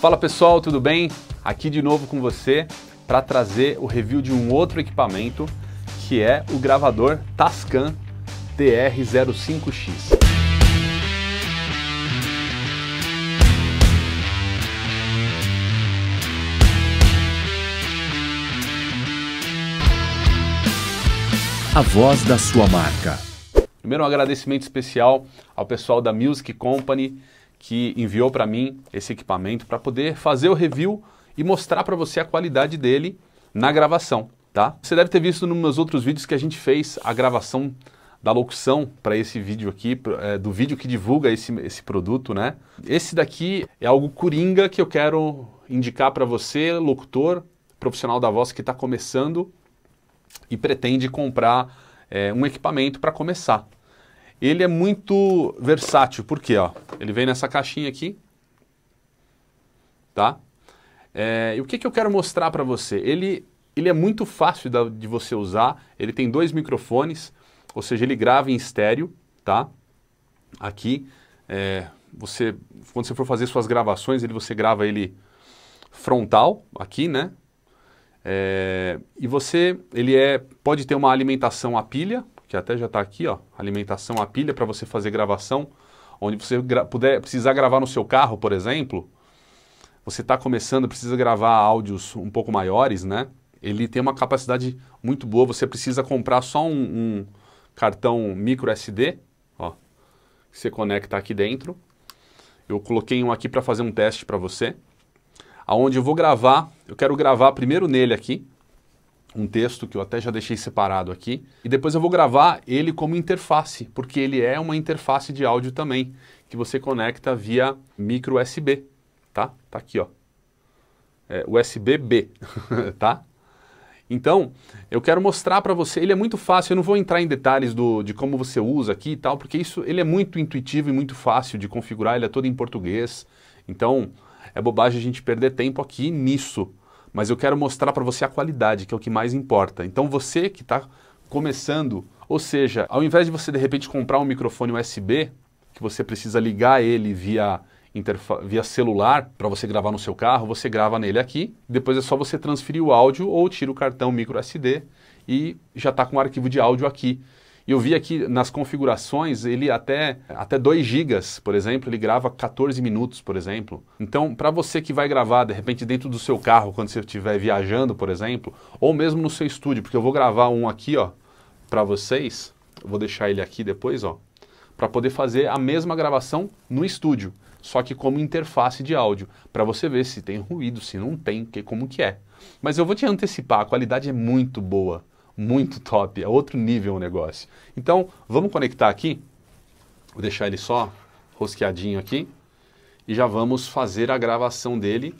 Fala pessoal, tudo bem? Aqui de novo com você para trazer o review de um outro equipamento que é o gravador Tascam TR05X. A voz da sua marca. Primeiro, um agradecimento especial ao pessoal da Music Company que enviou para mim esse equipamento para poder fazer o review e mostrar para você a qualidade dele na gravação, tá? Você deve ter visto nos meus outros vídeos que a gente fez a gravação da locução para esse vídeo aqui, é, do vídeo que divulga esse, esse produto, né? Esse daqui é algo coringa que eu quero indicar para você, locutor, profissional da voz que está começando e pretende comprar é, um equipamento para começar. Ele é muito versátil, porque ó, ele vem nessa caixinha aqui, tá? É, e o que, que eu quero mostrar para você? Ele, ele é muito fácil da, de você usar, ele tem dois microfones, ou seja, ele grava em estéreo, tá? Aqui, é, você, quando você for fazer suas gravações, ele, você grava ele frontal, aqui, né? É, e você, ele é, pode ter uma alimentação a pilha, que até já está aqui, ó, alimentação a pilha para você fazer gravação, onde você gra puder precisar gravar no seu carro, por exemplo, você está começando, precisa gravar áudios um pouco maiores, né? Ele tem uma capacidade muito boa, você precisa comprar só um, um cartão micro SD, ó, você conecta aqui dentro. Eu coloquei um aqui para fazer um teste para você, aonde eu vou gravar, eu quero gravar primeiro nele aqui, um texto que eu até já deixei separado aqui. E depois eu vou gravar ele como interface, porque ele é uma interface de áudio também, que você conecta via micro USB, tá? Tá aqui, ó. É, USB-B, tá? Então, eu quero mostrar para você, ele é muito fácil, eu não vou entrar em detalhes do, de como você usa aqui e tal, porque isso ele é muito intuitivo e muito fácil de configurar, ele é todo em português. Então, é bobagem a gente perder tempo aqui nisso mas eu quero mostrar para você a qualidade, que é o que mais importa. Então você que está começando, ou seja, ao invés de você de repente comprar um microfone USB, que você precisa ligar ele via via celular para você gravar no seu carro, você grava nele aqui, depois é só você transferir o áudio ou tira o cartão micro SD e já está com o arquivo de áudio aqui. E eu vi aqui nas configurações, ele até, até 2 gigas, por exemplo, ele grava 14 minutos, por exemplo. Então, para você que vai gravar, de repente, dentro do seu carro, quando você estiver viajando, por exemplo, ou mesmo no seu estúdio, porque eu vou gravar um aqui, ó, para vocês. Eu vou deixar ele aqui depois, ó, para poder fazer a mesma gravação no estúdio, só que como interface de áudio, para você ver se tem ruído, se não tem, que como que é. Mas eu vou te antecipar, a qualidade é muito boa muito top, é outro nível o negócio. Então, vamos conectar aqui, vou deixar ele só rosqueadinho aqui, e já vamos fazer a gravação dele.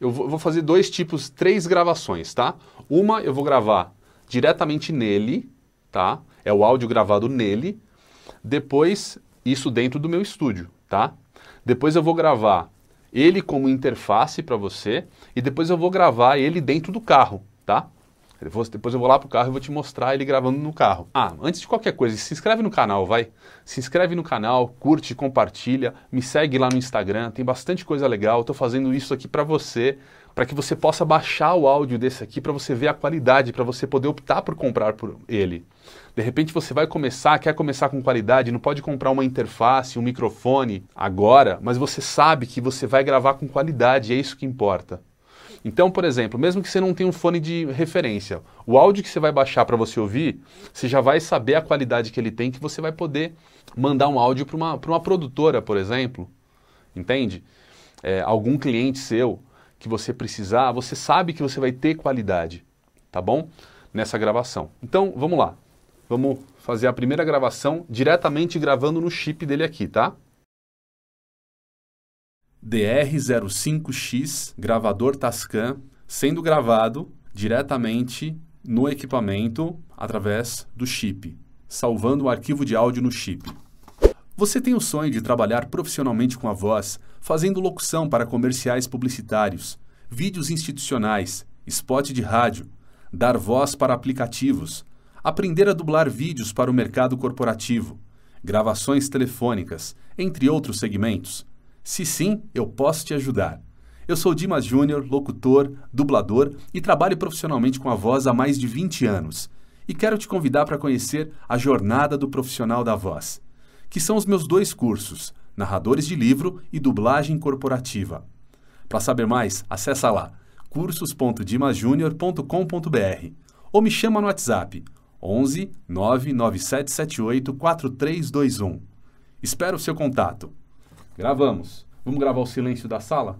Eu vou fazer dois tipos, três gravações, tá? Uma eu vou gravar diretamente nele, tá? É o áudio gravado nele. Depois, isso dentro do meu estúdio, tá? Depois eu vou gravar ele como interface para você e depois eu vou gravar ele dentro do carro, tá? Ele falou assim, depois eu vou lá pro carro e vou te mostrar ele gravando no carro. Ah, antes de qualquer coisa, se inscreve no canal, vai. Se inscreve no canal, curte, compartilha, me segue lá no Instagram, tem bastante coisa legal. Estou fazendo isso aqui para você, para que você possa baixar o áudio desse aqui para você ver a qualidade, para você poder optar por comprar por ele. De repente você vai começar, quer começar com qualidade, não pode comprar uma interface, um microfone agora, mas você sabe que você vai gravar com qualidade, é isso que importa. Então, por exemplo, mesmo que você não tenha um fone de referência, o áudio que você vai baixar para você ouvir, você já vai saber a qualidade que ele tem, que você vai poder mandar um áudio para uma, uma produtora, por exemplo. Entende? É, algum cliente seu que você precisar, você sabe que você vai ter qualidade, tá bom? Nessa gravação. Então, vamos lá. Vamos fazer a primeira gravação diretamente gravando no chip dele aqui, tá? DR05X gravador Tascam sendo gravado diretamente no equipamento através do chip, salvando o arquivo de áudio no chip. Você tem o sonho de trabalhar profissionalmente com a voz, fazendo locução para comerciais publicitários, vídeos institucionais, spot de rádio, dar voz para aplicativos, aprender a dublar vídeos para o mercado corporativo, gravações telefônicas, entre outros segmentos. Se sim, eu posso te ajudar. Eu sou Dimas Júnior, locutor, dublador e trabalho profissionalmente com a voz há mais de 20 anos. E quero te convidar para conhecer a Jornada do Profissional da Voz, que são os meus dois cursos, Narradores de Livro e Dublagem Corporativa. Para saber mais, acessa lá cursos.dimasjunior.com.br ou me chama no WhatsApp 11 99778 4321. Espero o seu contato. Gravamos. Vamos gravar o silêncio da sala?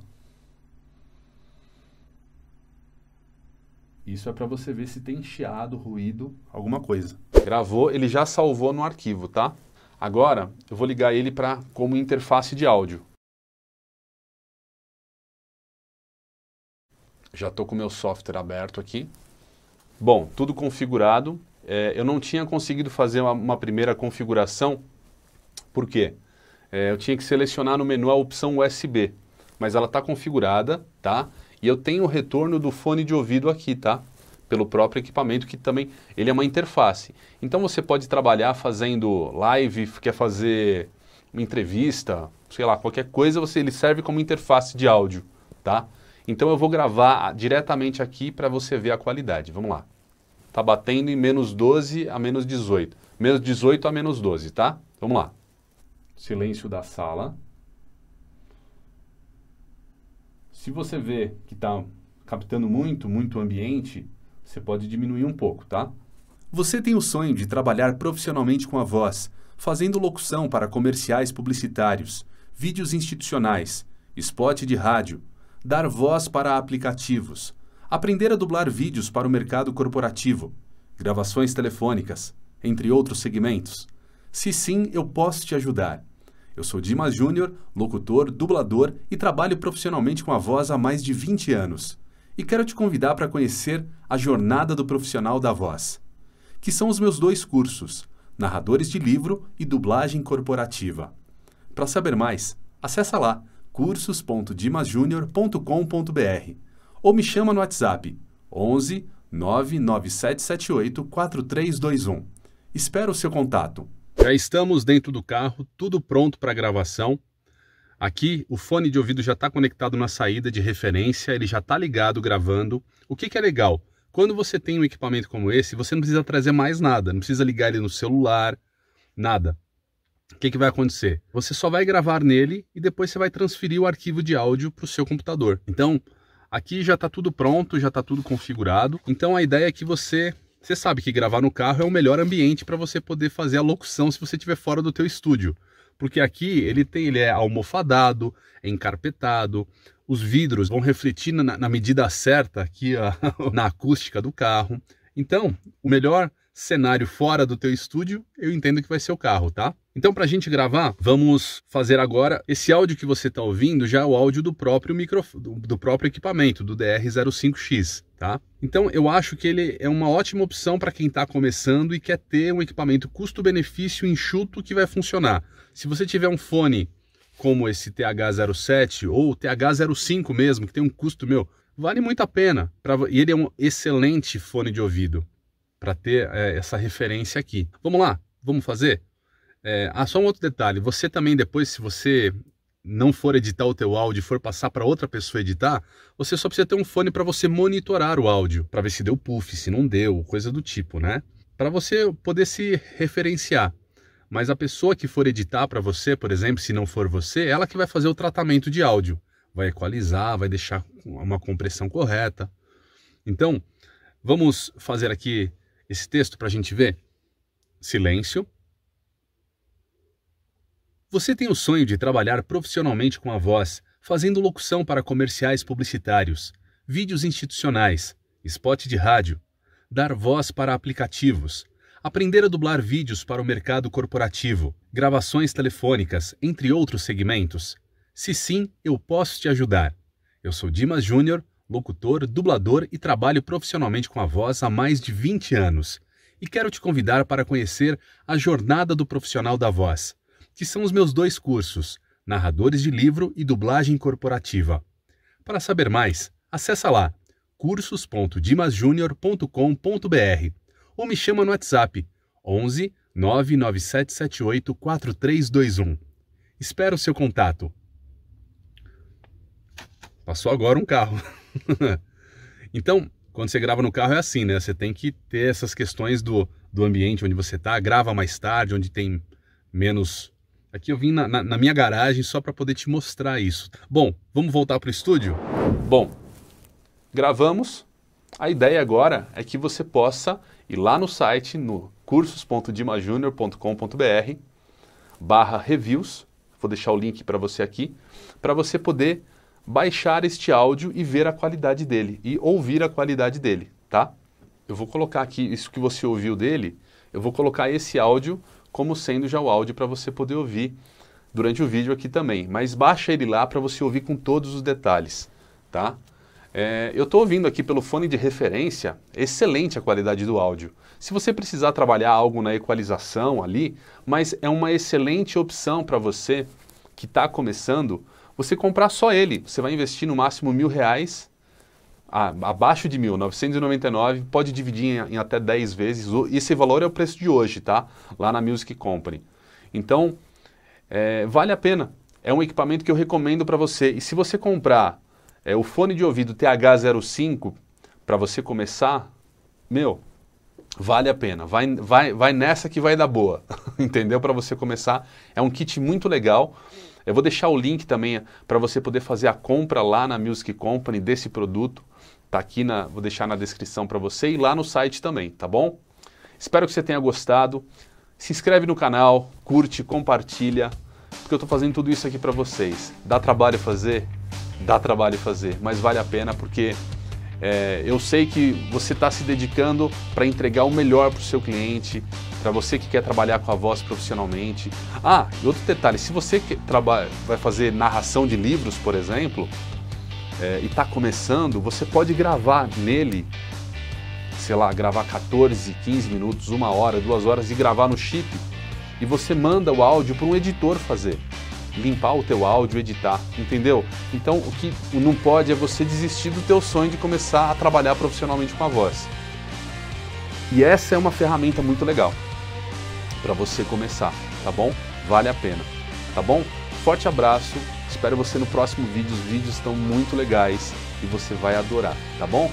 Isso é para você ver se tem chiado, ruído, alguma coisa. Gravou, ele já salvou no arquivo, tá? Agora eu vou ligar ele para como interface de áudio. Já estou com o meu software aberto aqui. Bom, tudo configurado. É, eu não tinha conseguido fazer uma, uma primeira configuração, por quê? é, eu tinha que selecionar no menu a opção USB, mas ela está configurada, tá? E eu tenho o retorno do fone de ouvido aqui, tá? Pelo próprio equipamento, que também ele é uma interface. Então você pode trabalhar fazendo live, quer fazer uma entrevista, sei lá, qualquer coisa, você, ele serve como interface de áudio, tá? Então eu vou gravar ah, diretamente aqui para você ver a qualidade. Vamos lá. Tá batendo em menos 12 a menos 18. Menos 18 a menos 12, tá? Vamos lá silêncio da sala. Se você vê que está captando muito, muito ambiente, você pode diminuir um pouco, tá? Você tem o sonho de trabalhar profissionalmente com a voz, fazendo locução para comerciais publicitários, vídeos institucionais, spot de rádio, dar voz para aplicativos, aprender a dublar vídeos para o mercado corporativo, gravações telefônicas, entre outros segmentos. Se sim, eu posso te ajudar. Eu sou Dimas Júnior, locutor, dublador e trabalho profissionalmente com a voz há mais de 20 anos. E quero te convidar para conhecer a Jornada do Profissional da Voz, que são os meus dois cursos, Narradores de Livro e Dublagem Corporativa. Para saber mais, acessa lá cursos.dimasjunior.com.br ou me chama no WhatsApp 11 99778 4321. Espero o seu contato. Já estamos dentro do carro, tudo pronto para gravação. Aqui o fone de ouvido já está conectado na saída de referência, ele já está ligado gravando. O que, que é legal? Quando você tem um equipamento como esse, você não precisa trazer mais nada, não precisa ligar ele no celular, nada. O que, que vai acontecer? Você só vai gravar nele e depois você vai transferir o arquivo de áudio para o seu computador. Então, aqui já está tudo pronto, já está tudo configurado. Então a ideia é que você você sabe que gravar no carro é o melhor ambiente para você poder fazer a locução se você estiver fora do teu estúdio. Porque aqui ele tem, ele é almofadado, é encarpetado, os vidros vão refletir na, na medida certa aqui ó, na acústica do carro. Então, o melhor cenário fora do teu estúdio, eu entendo que vai ser o carro, tá? Então, para a gente gravar, vamos fazer agora esse áudio que você está ouvindo já é o áudio do próprio micro do, do próprio equipamento, do DR05X, tá? Então, eu acho que ele é uma ótima opção para quem está começando e quer ter um equipamento custo-benefício enxuto que vai funcionar. Se você tiver um fone como esse TH07 ou TH05 mesmo, que tem um custo meu, vale muito a pena. Pra... E ele é um excelente fone de ouvido para ter é, essa referência aqui. Vamos lá, vamos fazer? É, ah, só um outro detalhe. Você também depois, se você não for editar o teu áudio e for passar para outra pessoa editar, você só precisa ter um fone para você monitorar o áudio, para ver se deu puff, se não deu, coisa do tipo, né? Para você poder se referenciar. Mas a pessoa que for editar para você, por exemplo, se não for você, ela que vai fazer o tratamento de áudio, vai equalizar, vai deixar uma compressão correta. Então, vamos fazer aqui esse texto para a gente ver. Silêncio. Você tem o sonho de trabalhar profissionalmente com a voz, fazendo locução para comerciais publicitários, vídeos institucionais, spot de rádio, dar voz para aplicativos, aprender a dublar vídeos para o mercado corporativo, gravações telefônicas, entre outros segmentos? Se sim, eu posso te ajudar. Eu sou Dimas Júnior, locutor, dublador e trabalho profissionalmente com a voz há mais de 20 anos. E quero te convidar para conhecer a jornada do profissional da voz que são os meus dois cursos, Narradores de Livro e Dublagem Corporativa. Para saber mais, acessa lá cursos.dimasjunior.com.br ou me chama no WhatsApp 11 99778 4321. Espero o seu contato. Passou agora um carro. então, quando você grava no carro é assim, né? Você tem que ter essas questões do, do ambiente onde você está, grava mais tarde, onde tem menos Aqui eu vim na, na, na minha garagem só para poder te mostrar isso. Bom, vamos voltar para o estúdio? Bom, gravamos. A ideia agora é que você possa ir lá no site, no cursos.dimajunior.com.br barra reviews, vou deixar o link para você aqui, para você poder baixar este áudio e ver a qualidade dele e ouvir a qualidade dele, tá? Eu vou colocar aqui isso que você ouviu dele, eu vou colocar esse áudio como sendo já o áudio para você poder ouvir durante o vídeo aqui também. Mas baixa ele lá para você ouvir com todos os detalhes, tá? É, eu estou ouvindo aqui pelo fone de referência, excelente a qualidade do áudio. Se você precisar trabalhar algo na equalização ali, mas é uma excelente opção para você que está começando, você comprar só ele. Você vai investir no máximo mil reais a, abaixo de 1.999, pode dividir em, em, até 10 vezes. Esse valor é o preço de hoje, tá? Lá na Music Company. Então, é, vale a pena. É um equipamento que eu recomendo para você. E se você comprar é, o fone de ouvido TH05 para você começar, meu, vale a pena. Vai, vai, vai nessa que vai dar boa, entendeu? Para você começar. É um kit muito legal. Eu vou deixar o link também para você poder fazer a compra lá na Music Company desse produto. Tá aqui na, vou deixar na descrição para você e lá no site também, tá bom? Espero que você tenha gostado. Se inscreve no canal, curte, compartilha, porque eu estou fazendo tudo isso aqui para vocês. Dá trabalho fazer? Dá trabalho fazer, mas vale a pena porque é, eu sei que você está se dedicando para entregar o melhor para o seu cliente, para você que quer trabalhar com a voz profissionalmente. Ah, e outro detalhe: se você que trabalha, vai fazer narração de livros, por exemplo, é, e está começando, você pode gravar nele, sei lá, gravar 14, 15 minutos, uma hora, duas horas e gravar no chip. E você manda o áudio para um editor fazer limpar o teu áudio, editar, entendeu? Então o que não pode é você desistir do teu sonho de começar a trabalhar profissionalmente com a voz. E essa é uma ferramenta muito legal para você começar, tá bom? Vale a pena, tá bom? Forte abraço, espero você no próximo vídeo. Os vídeos estão muito legais e você vai adorar, tá bom?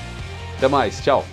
Até mais, tchau!